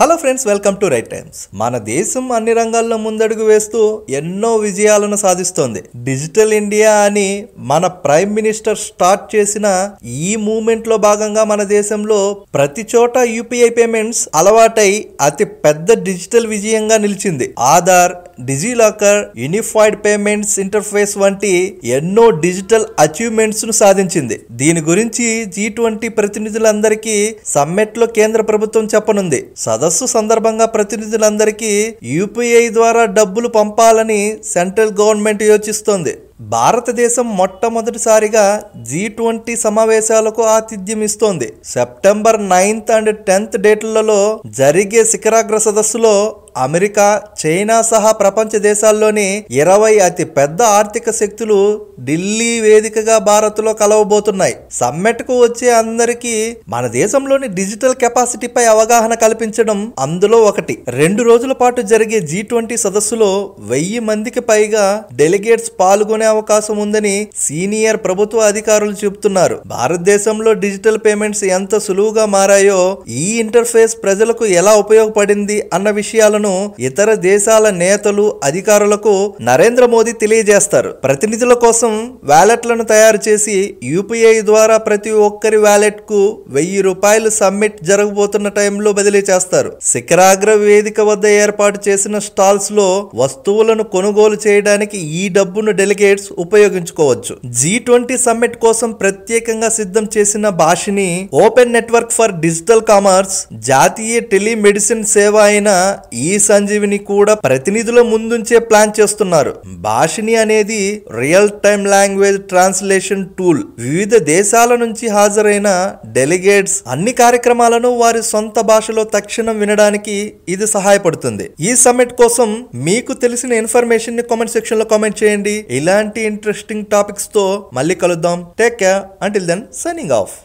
hello friends welcome to Right Times మన దేశం అన్ని రంగాల్లో ముందడుగు వేస్తూ ఎన్నో విజయాలను సాధిస్తోంది డిజిటల్ ఇండియా అని మన ప్రైమ్ మినిస్టర్ స్టార్ట్ చేసిన ఈ మూమెంట్ లో భాగంగా మన దేశంలో ప్రతి చోట యూపీఐ పేమెంట్స్ అలవాటై అతి పెద్ద డిజిటల్ విజయంగా నిలిచింది Aadhaar DigiLocker unified payments interface వంటి ఎన్నో డిజిటల్ అచీవ్మెంట్స్ ను సాధించింది దీని గురించి జీ ట్వంటీ ప్రతినిధులందరికీ సమ్మెట్ లో కేంద్ర ప్రభుత్వం చెప్పనుంది సదస్సు సందర్భంగా ప్రతినిధులందరికీ యూపీఐ ద్వారా డబ్బులు పంపాలని సెంట్రల్ గవర్నమెంట్ యోచిస్తోంది భారతదేశం మొట్టమొదటిసారిగా జీ ట్వంటీ సమావేశాలకు ఆతిథ్యం ఇస్తోంది సెప్టెంబర్ నైన్త్ అండ్ టెన్త్ డేట్లలో జరిగే శిఖరాగ్ర సదస్సులో అమెరికా చైనా సహా ప్రపంచ దేశాల్లోని ఇరవై అతి పెద్ద ఆర్థిక శక్తులు ఢిల్లీ వేదికగా భారత్లో కలవబోతున్నాయి సమ్మెట్కు వచ్చే అందరికీ మన దేశంలోని డిజిటల్ కెపాసిటీపై అవగాహన కల్పించడం అందులో ఒకటి రెండు రోజుల పాటు జరిగే జీ ట్వంటీ సదస్సులో వెయ్యి మందికి పైగా డెలిగేట్స్ పాల్గొనే అవకాశం ఉందని సీనియర్ ప్రభుత్వ అధికారులు చెబుతున్నారు భారతదేశంలో డిజిటల్ పేమెంట్స్ ఎంత సులువుగా మారాయో ఈ ఇంటర్ఫేస్ ప్రజలకు ఎలా ఉపయోగపడింది అన్న విషయాలను విషయాలను ఇతర దేశాల నేతలు అధికారులకు నరేంద్ర మోదీ తెలియజేస్తారు ప్రతినిధుల కోసం వ్యాలెట్లను తయారు చేసి యూపీఐ ద్వారా ప్రతి ఒక్కరి వ్యాలెట్ కు వెయ్యి రూపాయలు సబ్మిట్ జరగబోతున్న టైంలో బదిలీ చేస్తారు శిఖరాగ్ర వేదిక వద్ద ఏర్పాటు చేసిన స్టాల్స్ లో వస్తువులను కొనుగోలు చేయడానికి ఈ డబ్బును డెలిగేట్స్ ఉపయోగించుకోవచ్చు జీ ట్వంటీ సమ్మిట్ కోసం ప్రత్యేకంగా సిద్ధం చేసిన Bhashini open network for digital commerce జాతీయ టెలిమెడిసిన్ సేవ అయిన ఈ సంజీవిని కూడా ప్రతినిధుల ముందుంచే ప్లాన్ చేస్తున్నారు భాషిని అనేది real time language translation tool వివిధ దేశాల నుంచి హాజరైన డెలిగేట్స్ అన్ని కార్యక్రమాలను వారి సొంత భాషలో తక్షణం వినడానికి ఇది సహాయపడుతుంది ఈ సమ్మిట్ కోసం మీకు తెలిసిన ఇన్ఫర్మేషన్ ని కామెంట్ సెక్షన్ లో కామెంట్ చేయండి ఇలాంటి ఇంట్రెస్టింగ్ టాపిక్స్ తో మళ్ళీ కలుద్దాం take care until then signing of